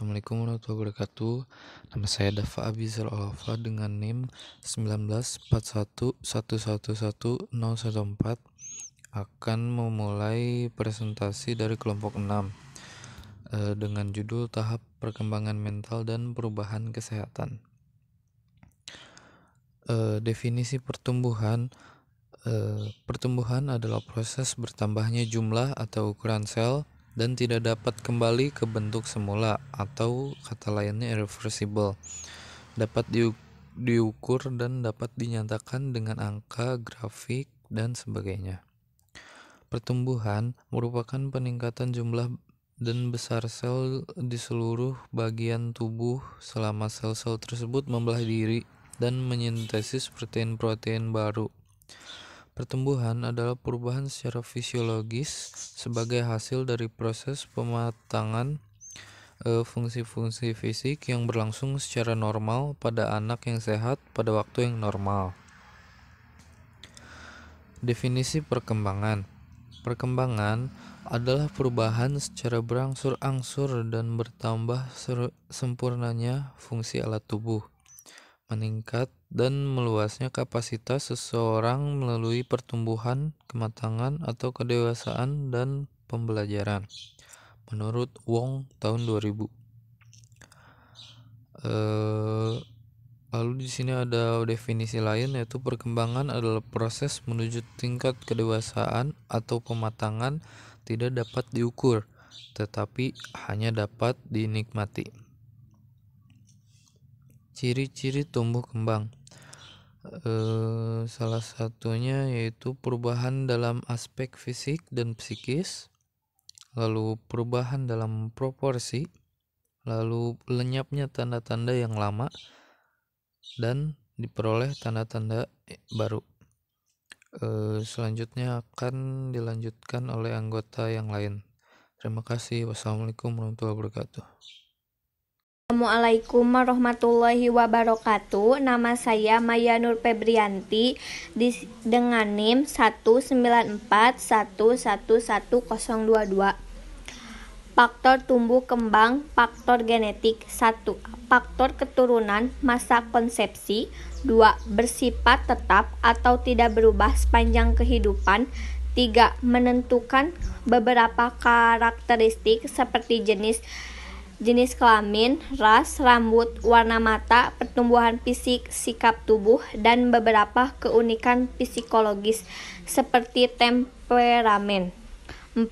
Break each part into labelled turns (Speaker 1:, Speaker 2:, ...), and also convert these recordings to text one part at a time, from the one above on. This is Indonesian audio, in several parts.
Speaker 1: Assalamualaikum warahmatullahi wabarakatuh Nama saya Dafa Abizal Olafa dengan NIM 19411111014 akan memulai presentasi dari kelompok 6 eh, dengan judul tahap perkembangan mental dan perubahan kesehatan eh, definisi pertumbuhan eh, pertumbuhan adalah proses bertambahnya jumlah atau ukuran sel dan tidak dapat kembali ke bentuk semula atau kata lainnya irreversible. Dapat diukur dan dapat dinyatakan dengan angka, grafik, dan sebagainya. Pertumbuhan merupakan peningkatan jumlah dan besar sel di seluruh bagian tubuh selama sel-sel tersebut membelah diri dan menyintesis protein-protein baru. Pertumbuhan adalah perubahan secara fisiologis sebagai hasil dari proses pematangan eh, fungsi-fungsi e, fisik yang berlangsung secara normal pada anak yang sehat pada waktu yang normal. Definisi perkembangan Perkembangan adalah perubahan secara berangsur-angsur dan bertambah sempurnanya fungsi alat tubuh, meningkat dan meluasnya kapasitas seseorang melalui pertumbuhan, kematangan, atau kedewasaan dan pembelajaran. Menurut Wong tahun 2000. E, eh, Lalu di sini ada definisi lain yaitu perkembangan adalah proses menuju tingkat kedewasaan atau kematangan tidak dapat diukur tetapi hanya dapat dinikmati. Ciri-ciri tumbuh kembang eh, salah satunya yaitu perubahan dalam aspek fisik dan psikis, lalu perubahan dalam proporsi, lalu lenyapnya tanda-tanda yang lama, dan diperoleh tanda-tanda baru. Eh, selanjutnya akan dilanjutkan oleh anggota yang lain. Terima kasih. Wassalamualaikum warahmatullahi wabarakatuh.
Speaker 2: Assalamualaikum warahmatullahi wabarakatuh. Nama saya Maya Nur Febrianti dengan NIM 194111022. Faktor tumbuh kembang, faktor genetik 1. Faktor keturunan masa konsepsi 2. Bersifat tetap atau tidak berubah sepanjang kehidupan 3. Menentukan beberapa karakteristik seperti jenis jenis kelamin, ras, rambut, warna mata, pertumbuhan fisik, sikap tubuh, dan beberapa keunikan psikologis seperti temperamen. 4.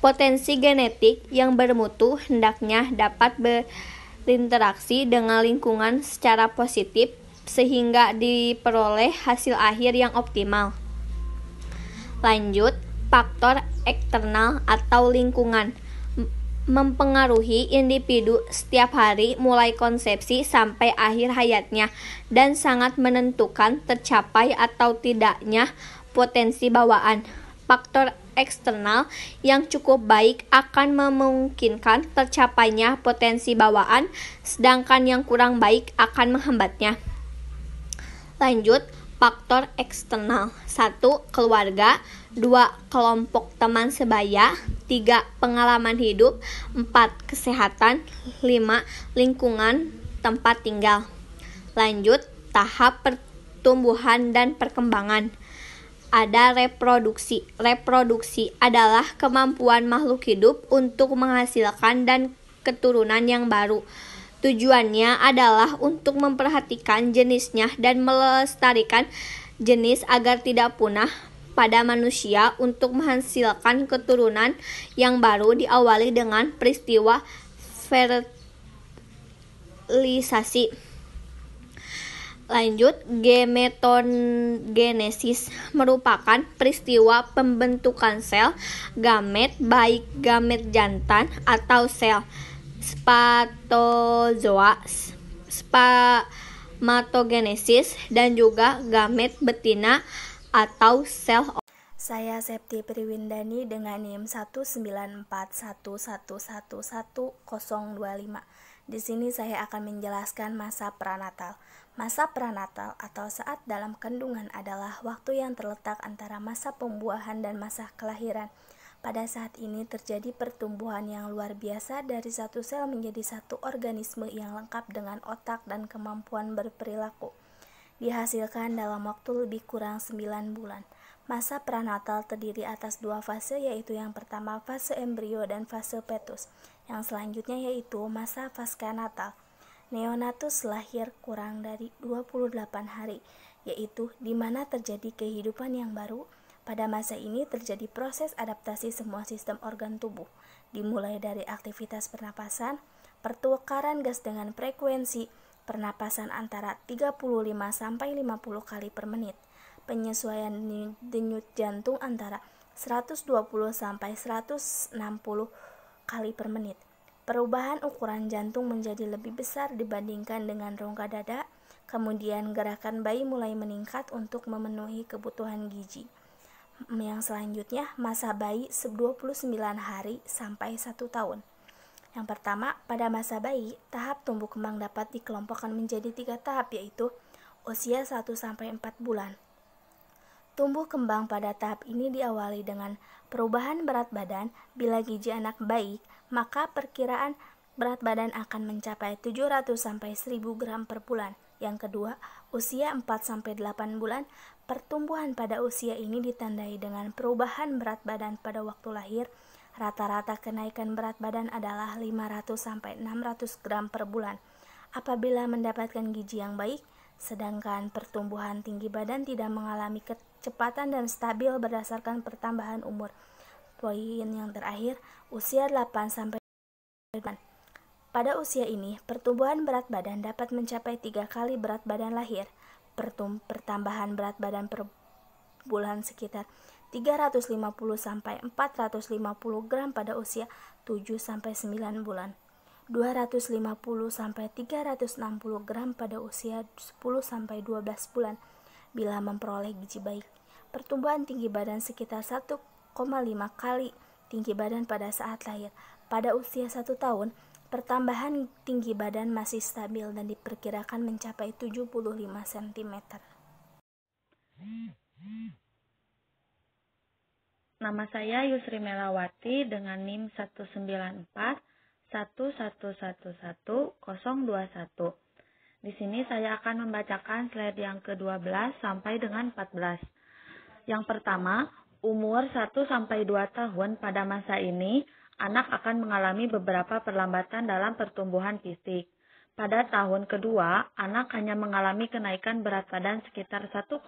Speaker 2: Potensi genetik yang bermutu hendaknya dapat berinteraksi dengan lingkungan secara positif sehingga diperoleh hasil akhir yang optimal. Lanjut, faktor eksternal atau lingkungan mempengaruhi individu setiap hari mulai konsepsi sampai akhir hayatnya dan sangat menentukan tercapai atau tidaknya potensi bawaan. Faktor eksternal yang cukup baik akan memungkinkan tercapainya potensi bawaan, sedangkan yang kurang baik akan menghambatnya. Lanjut, faktor eksternal. satu Keluarga, dua Kelompok teman sebaya, tiga Pengalaman hidup, empat Kesehatan, lima Lingkungan tempat tinggal. Lanjut tahap pertumbuhan dan perkembangan. Ada reproduksi. Reproduksi adalah kemampuan makhluk hidup untuk menghasilkan dan keturunan yang baru. Tujuannya adalah untuk memperhatikan jenisnya dan melestarikan jenis agar tidak punah pada manusia untuk menghasilkan keturunan yang baru diawali dengan peristiwa fertilisasi. Lanjut, gametogenesis merupakan peristiwa pembentukan sel gamet baik gamet jantan atau sel spatozoa, spermatogenesis, dan juga gamet betina atau sel
Speaker 3: saya Septi Priwindani dengan NIM 19411111025. Di sini saya akan menjelaskan masa pranatal. Masa pranatal atau saat dalam kandungan adalah waktu yang terletak antara masa pembuahan dan masa kelahiran. Pada saat ini terjadi pertumbuhan yang luar biasa dari satu sel menjadi satu organisme yang lengkap dengan otak dan kemampuan berperilaku. Dihasilkan dalam waktu lebih kurang 9 bulan. Masa pranatal terdiri atas dua fase yaitu yang pertama fase embrio dan fase fetus. Yang selanjutnya yaitu masa pasca natal. Neonatus lahir kurang dari 28 hari, yaitu di mana terjadi kehidupan yang baru, pada masa ini terjadi proses adaptasi semua sistem organ tubuh, dimulai dari aktivitas pernapasan, pertukaran gas dengan frekuensi pernapasan antara 35 sampai 50 kali per menit, penyesuaian denyut jantung antara 120 sampai 160 kali per menit. Perubahan ukuran jantung menjadi lebih besar dibandingkan dengan rongga dada, kemudian gerakan bayi mulai meningkat untuk memenuhi kebutuhan gizi. Yang selanjutnya, masa bayi 29 hari sampai 1 tahun. Yang pertama, pada masa bayi, tahap tumbuh kembang dapat dikelompokkan menjadi tiga tahap yaitu usia 1-4 bulan. Tumbuh kembang pada tahap ini diawali dengan perubahan berat badan bila gizi anak baik, maka perkiraan berat badan akan mencapai 700-1000 gram per bulan. Yang kedua, usia 4-8 bulan, Pertumbuhan pada usia ini ditandai dengan perubahan berat badan pada waktu lahir. Rata-rata kenaikan berat badan adalah 500 600 gram per bulan apabila mendapatkan gizi yang baik, sedangkan pertumbuhan tinggi badan tidak mengalami kecepatan dan stabil berdasarkan pertambahan umur. Poin yang terakhir, usia 8 sampai pada usia ini, pertumbuhan berat badan dapat mencapai tiga kali berat badan lahir pertambahan berat badan per bulan sekitar 350 sampai 450 gram pada usia 7 sampai 9 bulan. 250 sampai 360 gram pada usia 10 sampai 12 bulan bila memperoleh gizi baik. Pertumbuhan tinggi badan sekitar 1,5 kali tinggi badan pada saat lahir. Pada usia 1 tahun, Pertambahan tinggi badan masih stabil dan diperkirakan mencapai 75 cm.
Speaker 4: Nama saya Yusri Melawati dengan NIM 194 1111021. Di sini saya akan membacakan slide yang ke-12 sampai dengan 14. Yang pertama, umur 1 sampai 2 tahun pada masa ini anak akan mengalami beberapa perlambatan dalam pertumbuhan fisik. Pada tahun kedua, anak hanya mengalami kenaikan berat badan sekitar 1,5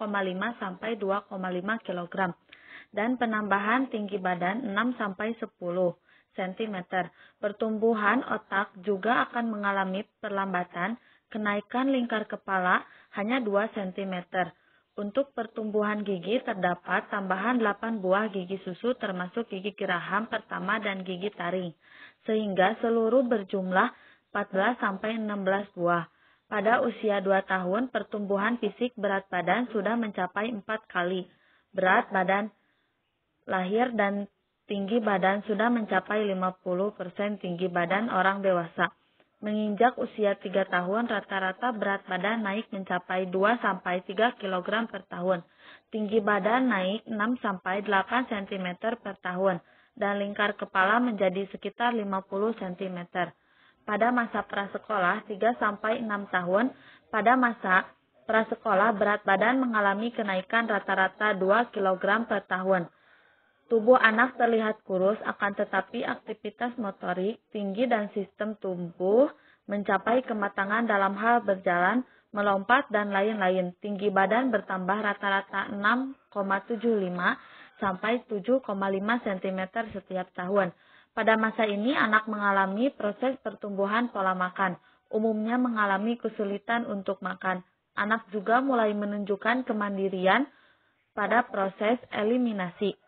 Speaker 4: sampai 2,5 kg dan penambahan tinggi badan 6 sampai 10 cm. Pertumbuhan otak juga akan mengalami perlambatan, kenaikan lingkar kepala hanya 2 cm untuk pertumbuhan gigi terdapat tambahan 8 buah gigi susu termasuk gigi geraham pertama dan gigi taring, sehingga seluruh berjumlah 14 16 buah. Pada usia 2 tahun, pertumbuhan fisik berat badan sudah mencapai 4 kali. Berat badan lahir dan tinggi badan sudah mencapai 50% tinggi badan orang dewasa. Menginjak usia 3 tahun, rata-rata berat badan naik mencapai 2-3 kg per tahun. Tinggi badan naik 6-8 cm per tahun, dan lingkar kepala menjadi sekitar 50 cm. Pada masa prasekolah 3-6 tahun, pada masa prasekolah berat badan mengalami kenaikan rata-rata 2 kg per tahun. Tubuh anak terlihat kurus, akan tetapi aktivitas motorik tinggi dan sistem tumbuh mencapai kematangan dalam hal berjalan, melompat, dan lain-lain. Tinggi badan bertambah rata-rata 6,75 sampai 7,5 cm setiap tahun. Pada masa ini, anak mengalami proses pertumbuhan pola makan, umumnya mengalami kesulitan untuk makan. Anak juga mulai menunjukkan kemandirian pada proses eliminasi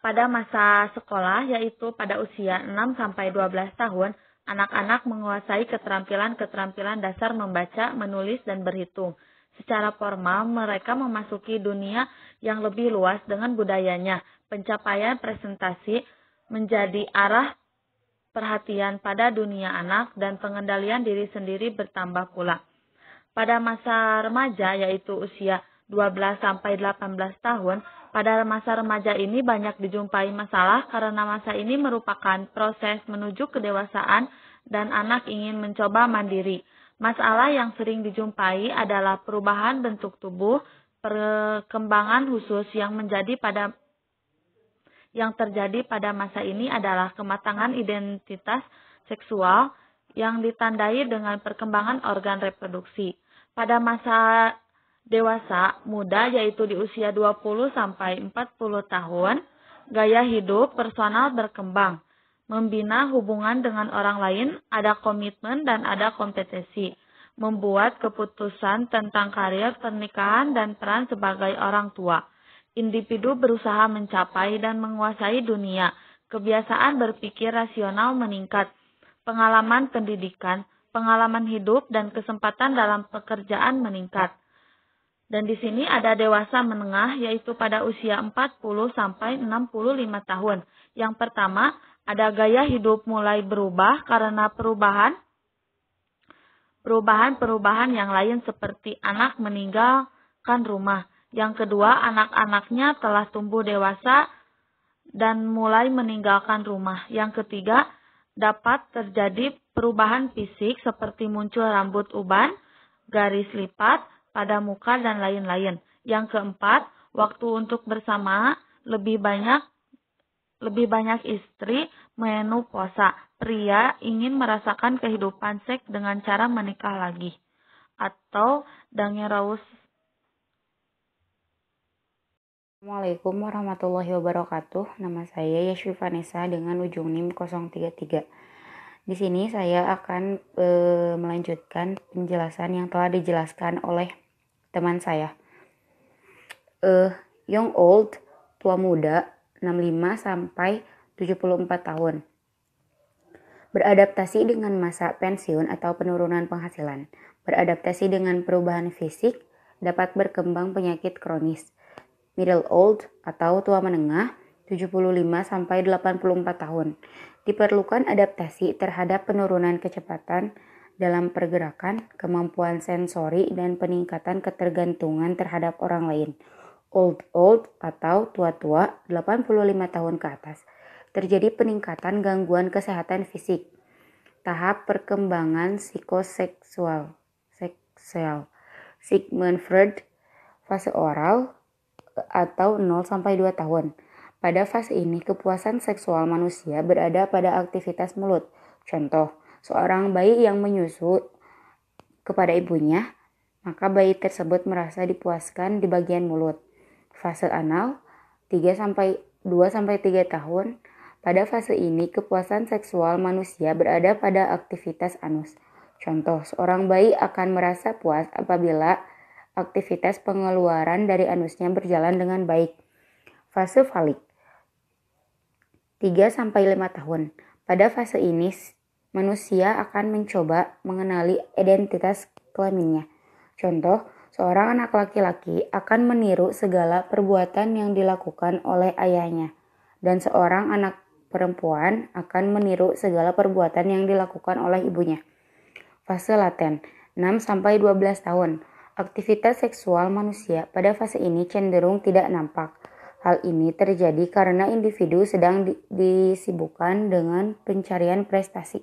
Speaker 4: pada masa sekolah yaitu pada usia 6 sampai 12 tahun anak-anak menguasai keterampilan-keterampilan dasar membaca, menulis dan berhitung. Secara formal, mereka memasuki dunia yang lebih luas dengan budayanya. Pencapaian presentasi menjadi arah perhatian pada dunia anak dan pengendalian diri sendiri bertambah pula. Pada masa remaja, yaitu usia 12 sampai 18 tahun, pada masa remaja ini banyak dijumpai masalah karena masa ini merupakan proses menuju kedewasaan dan anak ingin mencoba mandiri. Masalah yang sering dijumpai adalah perubahan bentuk tubuh, perkembangan khusus yang menjadi pada yang terjadi pada masa ini adalah kematangan identitas seksual yang ditandai dengan perkembangan organ reproduksi. Pada masa dewasa muda yaitu di usia 20 sampai 40 tahun, gaya hidup personal berkembang, membina hubungan dengan orang lain, ada komitmen dan ada kompetensi, membuat keputusan tentang karir, pernikahan dan peran sebagai orang tua. Individu berusaha mencapai dan menguasai dunia, kebiasaan berpikir rasional meningkat, pengalaman pendidikan, pengalaman hidup dan kesempatan dalam pekerjaan meningkat. Dan di sini ada dewasa menengah yaitu pada usia 40 sampai 65 tahun. Yang pertama, ada gaya hidup mulai berubah karena perubahan perubahan-perubahan yang lain seperti anak meninggalkan rumah. Yang kedua, anak-anaknya telah tumbuh dewasa dan mulai meninggalkan rumah. Yang ketiga, dapat terjadi perubahan fisik seperti muncul rambut uban, garis lipat, pada muka, dan lain-lain. Yang keempat, waktu untuk bersama lebih banyak lebih banyak istri menu puasa. Pria ingin merasakan kehidupan seks dengan cara menikah lagi. Atau dangeraus.
Speaker 5: Assalamualaikum warahmatullahi wabarakatuh. Nama saya Yashwi Vanessa dengan ujung NIM 033. Di sini saya akan e, melanjutkan penjelasan yang telah dijelaskan oleh teman saya. E, young old, tua muda, 65 sampai 74 tahun. Beradaptasi dengan masa pensiun atau penurunan penghasilan. Beradaptasi dengan perubahan fisik dapat berkembang penyakit kronis. Middle old atau tua menengah 75 sampai 84 tahun diperlukan adaptasi terhadap penurunan kecepatan dalam pergerakan, kemampuan sensori, dan peningkatan ketergantungan terhadap orang lain. Old-old atau tua-tua 85 tahun ke atas terjadi peningkatan gangguan kesehatan fisik. Tahap perkembangan psikoseksual. Seksual. Sigmund Freud fase oral atau 0 sampai 2 tahun. Pada fase ini, kepuasan seksual manusia berada pada aktivitas mulut. Contoh, seorang bayi yang menyusu kepada ibunya, maka bayi tersebut merasa dipuaskan di bagian mulut. Fase anal 3 sampai 2 sampai 3 tahun. Pada fase ini, kepuasan seksual manusia berada pada aktivitas anus. Contoh, seorang bayi akan merasa puas apabila aktivitas pengeluaran dari anusnya berjalan dengan baik. Fase falik 3-5 tahun. Pada fase ini, manusia akan mencoba mengenali identitas kelaminnya. Contoh, seorang anak laki-laki akan meniru segala perbuatan yang dilakukan oleh ayahnya, dan seorang anak perempuan akan meniru segala perbuatan yang dilakukan oleh ibunya. Fase laten 6-12 tahun Aktivitas seksual manusia pada fase ini cenderung tidak nampak, Hal ini terjadi karena individu sedang di, disibukkan dengan pencarian prestasi.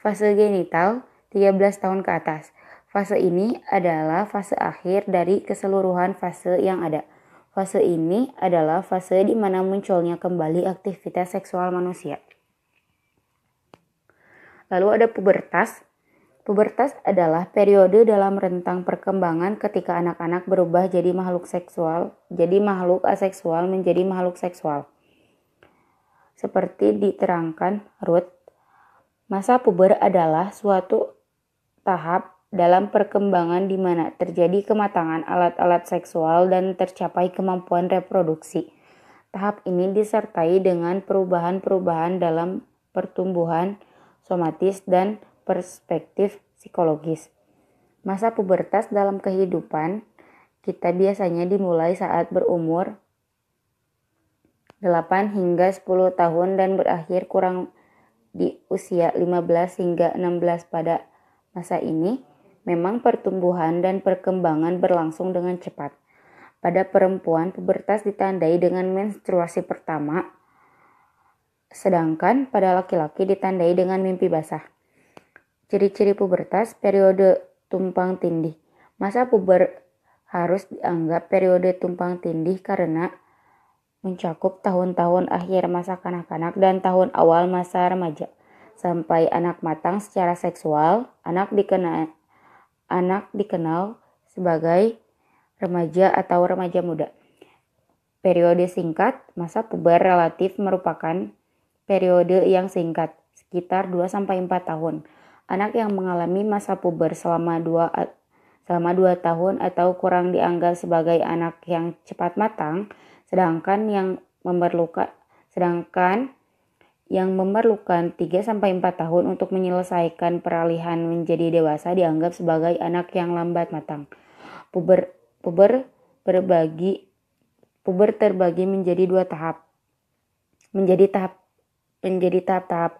Speaker 5: Fase genital 13 tahun ke atas. Fase ini adalah fase akhir dari keseluruhan fase yang ada. Fase ini adalah fase di mana munculnya kembali aktivitas seksual manusia. Lalu ada pubertas Pubertas adalah periode dalam rentang perkembangan ketika anak-anak berubah jadi makhluk seksual, jadi makhluk aseksual menjadi makhluk seksual. Seperti diterangkan Ruth, masa puber adalah suatu tahap dalam perkembangan di mana terjadi kematangan alat-alat seksual dan tercapai kemampuan reproduksi. Tahap ini disertai dengan perubahan-perubahan dalam pertumbuhan somatis dan perspektif psikologis. Masa pubertas dalam kehidupan kita biasanya dimulai saat berumur 8 hingga 10 tahun dan berakhir kurang di usia 15 hingga 16 pada masa ini memang pertumbuhan dan perkembangan berlangsung dengan cepat. Pada perempuan pubertas ditandai dengan menstruasi pertama sedangkan pada laki-laki ditandai dengan mimpi basah. Ciri-ciri pubertas periode tumpang tindih. Masa puber harus dianggap periode tumpang tindih karena mencakup tahun-tahun akhir masa kanak-kanak dan tahun awal masa remaja. Sampai anak matang secara seksual, anak dikenal anak dikenal sebagai remaja atau remaja muda. Periode singkat, masa puber relatif merupakan periode yang singkat, sekitar 2 4 tahun Anak yang mengalami masa puber selama 2 eh, selama 2 tahun atau kurang dianggap sebagai anak yang cepat matang, sedangkan yang memerlukan sedangkan yang memerlukan 3 sampai 4 tahun untuk menyelesaikan peralihan menjadi dewasa dianggap sebagai anak yang lambat matang. Puber puber berbagi puber terbagi menjadi dua tahap. Menjadi tahap menjadi tahap-tahap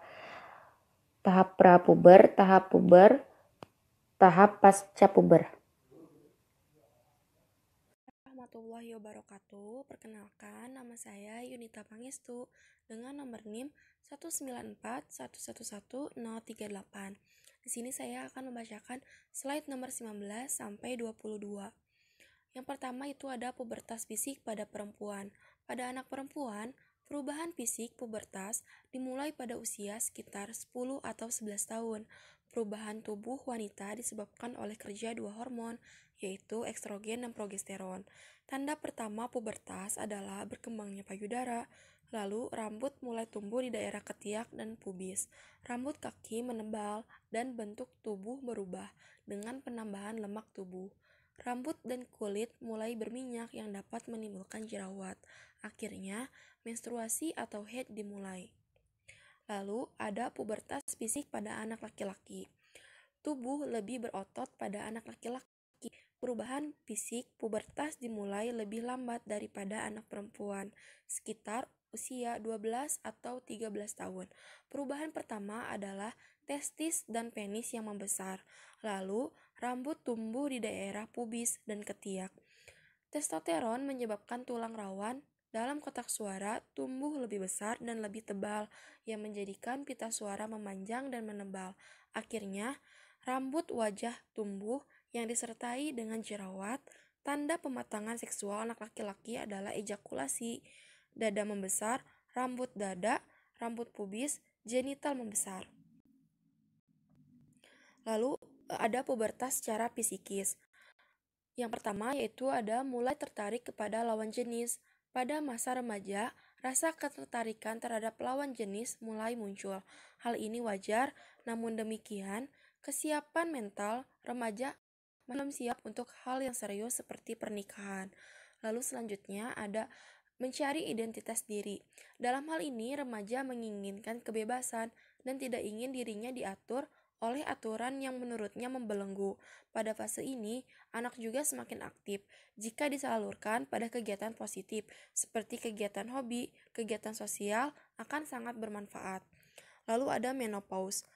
Speaker 5: tahap prapuber, tahap puber, tahap pasca puber. Warahmatullahi
Speaker 6: wabarakatuh. Perkenalkan, nama saya Yunita Pangestu dengan nomor NIM 194111038. Di sini saya akan membacakan slide nomor 19 sampai 22. Yang pertama itu ada pubertas fisik pada perempuan. Pada anak perempuan, Perubahan fisik pubertas dimulai pada usia sekitar 10 atau 11 tahun. Perubahan tubuh wanita disebabkan oleh kerja dua hormon, yaitu estrogen dan progesteron. Tanda pertama pubertas adalah berkembangnya payudara, lalu rambut mulai tumbuh di daerah ketiak dan pubis. Rambut kaki menebal dan bentuk tubuh berubah dengan penambahan lemak tubuh. Rambut dan kulit mulai berminyak yang dapat menimbulkan jerawat. Akhirnya, menstruasi atau head dimulai. Lalu, ada pubertas fisik pada anak laki-laki. Tubuh lebih berotot pada anak laki-laki. Perubahan fisik pubertas dimulai lebih lambat daripada anak perempuan, sekitar usia 12 atau 13 tahun. Perubahan pertama adalah testis dan penis yang membesar. Lalu, Rambut tumbuh di daerah pubis dan ketiak. Testosteron menyebabkan tulang rawan dalam kotak suara tumbuh lebih besar dan lebih tebal yang menjadikan pita suara memanjang dan menebal. Akhirnya, rambut wajah tumbuh yang disertai dengan jerawat. Tanda pematangan seksual anak laki-laki adalah ejakulasi, dada membesar, rambut dada, rambut pubis, genital membesar. Lalu, ada pubertas secara psikis. Yang pertama yaitu ada mulai tertarik kepada lawan jenis. Pada masa remaja, rasa ketertarikan terhadap lawan jenis mulai muncul. Hal ini wajar, namun demikian, kesiapan mental remaja belum siap untuk hal yang serius seperti pernikahan. Lalu selanjutnya ada mencari identitas diri. Dalam hal ini, remaja menginginkan kebebasan dan tidak ingin dirinya diatur oleh aturan yang menurutnya membelenggu. Pada fase ini, anak juga semakin aktif jika disalurkan pada kegiatan positif seperti kegiatan hobi, kegiatan sosial akan sangat bermanfaat. Lalu ada menopause.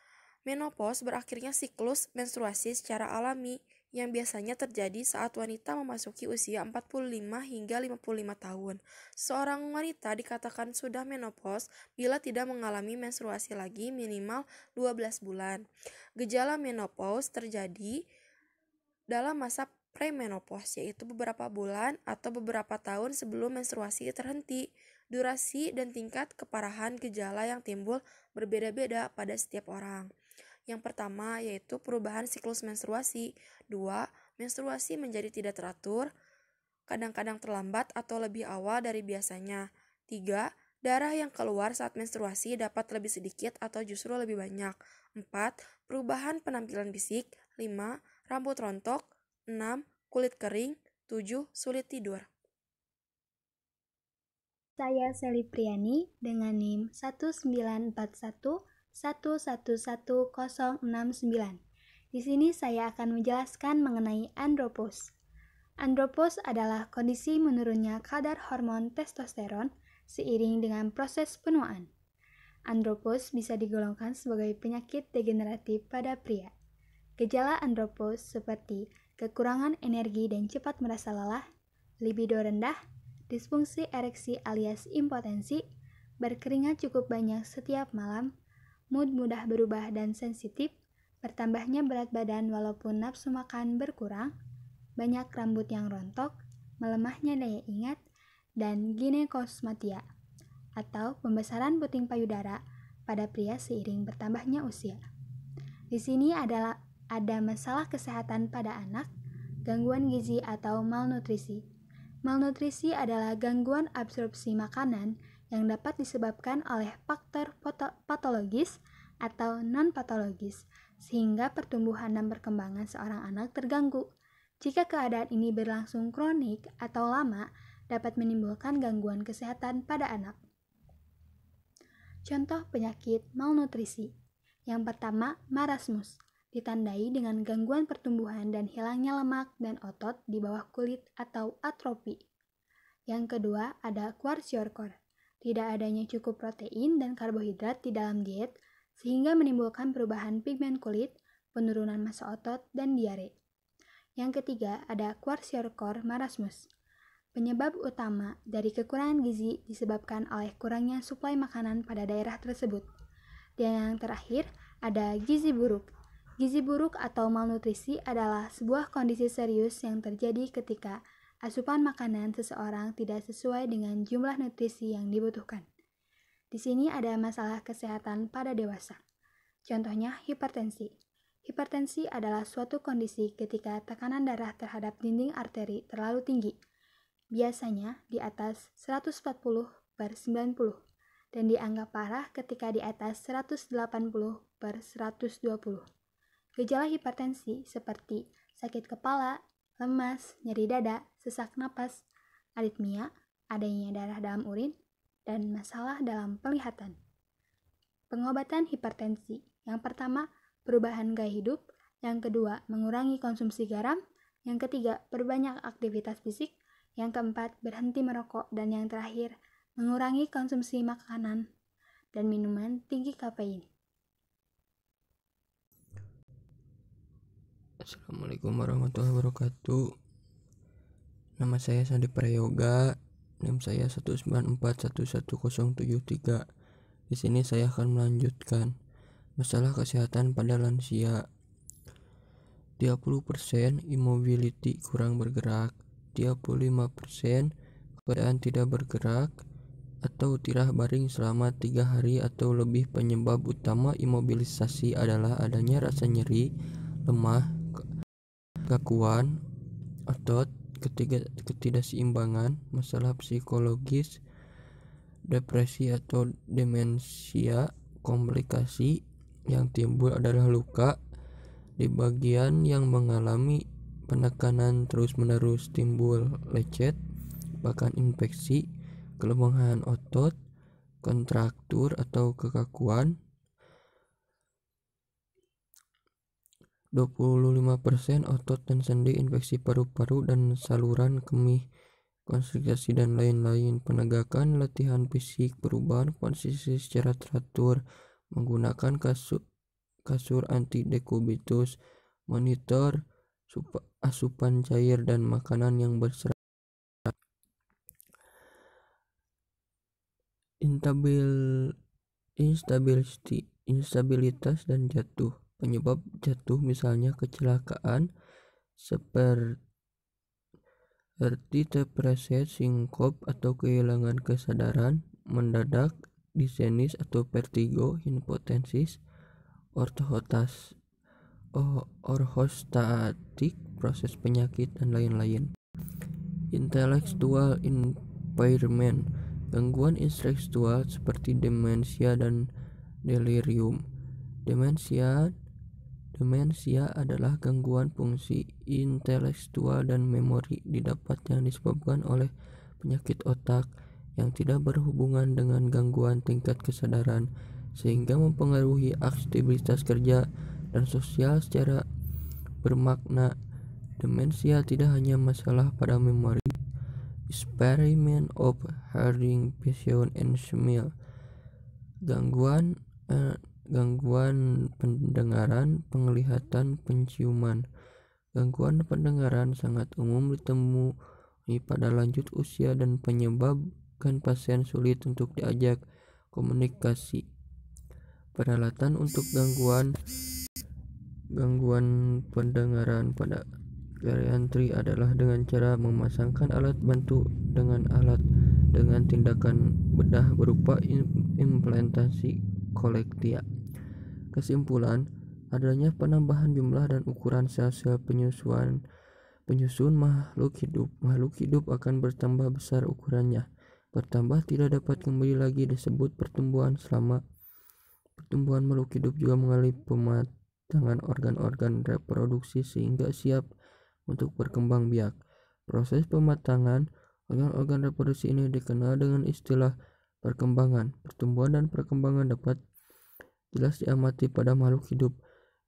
Speaker 6: Menopause berakhirnya siklus menstruasi secara alami yang biasanya terjadi saat wanita memasuki usia 45 hingga 55 tahun. Seorang wanita dikatakan sudah menopause bila tidak mengalami menstruasi lagi minimal 12 bulan. Gejala menopause terjadi dalam masa premenopause yaitu beberapa bulan atau beberapa tahun sebelum menstruasi terhenti. Durasi dan tingkat keparahan gejala yang timbul berbeda-beda pada setiap orang. Yang pertama yaitu perubahan siklus menstruasi. Dua, menstruasi menjadi tidak teratur, kadang-kadang terlambat atau lebih awal dari biasanya. Tiga, darah yang keluar saat menstruasi dapat lebih sedikit atau justru lebih banyak. empat Perubahan penampilan fisik. lima Rambut rontok. enam Kulit kering. tujuh Sulit tidur.
Speaker 7: Saya Seli Priani dengan NIM 1941 111069. Di sini saya akan menjelaskan mengenai andropos. Andropos adalah kondisi menurunnya kadar hormon testosteron seiring dengan proses penuaan. Andropos bisa digolongkan sebagai penyakit degeneratif pada pria. Gejala andropos seperti kekurangan energi dan cepat merasa lelah, libido rendah, disfungsi ereksi alias impotensi, berkeringat cukup banyak setiap malam, mood mudah berubah dan sensitif, bertambahnya berat badan walaupun nafsu makan berkurang, banyak rambut yang rontok, melemahnya daya ingat, dan ginekosmatia atau pembesaran puting payudara pada pria seiring bertambahnya usia. Di sini adalah ada masalah kesehatan pada anak, gangguan gizi atau malnutrisi. Malnutrisi adalah gangguan absorpsi makanan yang dapat disebabkan oleh faktor patologis atau non-patologis, sehingga pertumbuhan dan perkembangan seorang anak terganggu. Jika keadaan ini berlangsung kronik atau lama, dapat menimbulkan gangguan kesehatan pada anak. Contoh penyakit malnutrisi. Yang pertama, marasmus, ditandai dengan gangguan pertumbuhan dan hilangnya lemak dan otot di bawah kulit atau atrofi. Yang kedua, ada kwashiorkor, tidak adanya cukup protein dan karbohidrat di dalam diet, sehingga menimbulkan perubahan pigmen kulit, penurunan massa otot, dan diare. Yang ketiga ada Kwashiorkor marasmus. Penyebab utama dari kekurangan gizi disebabkan oleh kurangnya suplai makanan pada daerah tersebut. Dan yang terakhir ada gizi buruk. Gizi buruk atau malnutrisi adalah sebuah kondisi serius yang terjadi ketika asupan makanan seseorang tidak sesuai dengan jumlah nutrisi yang dibutuhkan. Di sini ada masalah kesehatan pada dewasa. Contohnya hipertensi. Hipertensi adalah suatu kondisi ketika tekanan darah terhadap dinding arteri terlalu tinggi, biasanya di atas 140 per 90 dan dianggap parah ketika di atas 180 per 120. Gejala hipertensi seperti sakit kepala, lemas, nyeri dada, sesak napas, aritmia, adanya darah dalam urin, dan masalah dalam penglihatan. Pengobatan hipertensi. Yang pertama, perubahan gaya hidup. Yang kedua, mengurangi konsumsi garam. Yang ketiga, perbanyak aktivitas fisik. Yang keempat, berhenti merokok. Dan yang terakhir, mengurangi konsumsi makanan dan minuman tinggi kafein.
Speaker 8: Assalamualaikum warahmatullahi wabarakatuh Nama saya Sandi Prayoga NIM saya 1941073 Di sini saya akan melanjutkan Masalah kesehatan pada lansia 30% immobility kurang bergerak 35% keadaan tidak bergerak atau tirah baring selama tiga hari atau lebih penyebab utama imobilisasi adalah adanya rasa nyeri, lemah, Kekuatan otot, ketiga, ketidakseimbangan, masalah psikologis, depresi atau demensia, komplikasi yang timbul adalah luka di bagian yang mengalami penekanan terus-menerus timbul lecet, bahkan infeksi, kelemahan otot, kontraktur atau kekakuan, 25% otot dan sendi, infeksi paru-paru dan saluran kemih, konsentrasi dan lain-lain. Penegakan latihan fisik perubahan posisi secara teratur menggunakan kasur, kasur anti dekubitus, monitor asupan cair dan makanan yang berserat. instabil instabilitas dan jatuh penyebab jatuh misalnya kecelakaan seperti depresi, singkop atau kehilangan kesadaran mendadak disenis atau vertigo hipotensis ortohotas proses penyakit dan lain-lain intellectual impairment gangguan intelektual seperti demensia dan delirium demensia Demensia adalah gangguan fungsi intelektual dan memori didapat yang disebabkan oleh penyakit otak yang tidak berhubungan dengan gangguan tingkat kesadaran sehingga mempengaruhi aktivitas kerja dan sosial secara bermakna. Demensia tidak hanya masalah pada memori. Experiment of hearing, vision, and smell. Gangguan uh, gangguan pendengaran, penglihatan, penciuman. Gangguan pendengaran sangat umum ditemui pada lanjut usia dan penyebabkan pasien sulit untuk diajak komunikasi. Peralatan untuk gangguan gangguan pendengaran pada geriatri adalah dengan cara memasangkan alat bantu dengan alat dengan tindakan bedah berupa implantasi kolektia. Kesimpulan, adanya penambahan jumlah dan ukuran sel-sel penyusuan penyusun makhluk hidup. Makhluk hidup akan bertambah besar ukurannya. Bertambah tidak dapat kembali lagi disebut pertumbuhan selama pertumbuhan makhluk hidup juga mengalami pematangan organ-organ reproduksi sehingga siap untuk berkembang biak. Proses pematangan organ-organ reproduksi ini dikenal dengan istilah perkembangan. Pertumbuhan dan perkembangan dapat jelas diamati pada makhluk hidup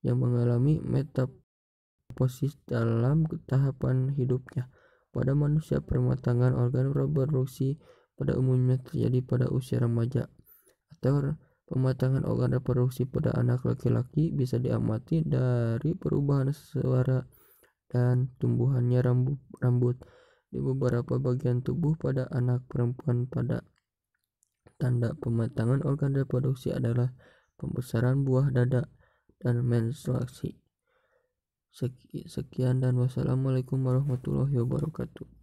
Speaker 8: yang mengalami metaposis dalam tahapan hidupnya. Pada manusia, permatangan organ reproduksi pada umumnya terjadi pada usia remaja atau pematangan organ reproduksi pada anak laki-laki bisa diamati dari perubahan suara dan tumbuhannya rambut di beberapa bagian tubuh pada anak perempuan pada Tanda pematangan organ reproduksi adalah pembesaran buah dada dan menstruasi. Sekian dan wassalamualaikum warahmatullahi wabarakatuh.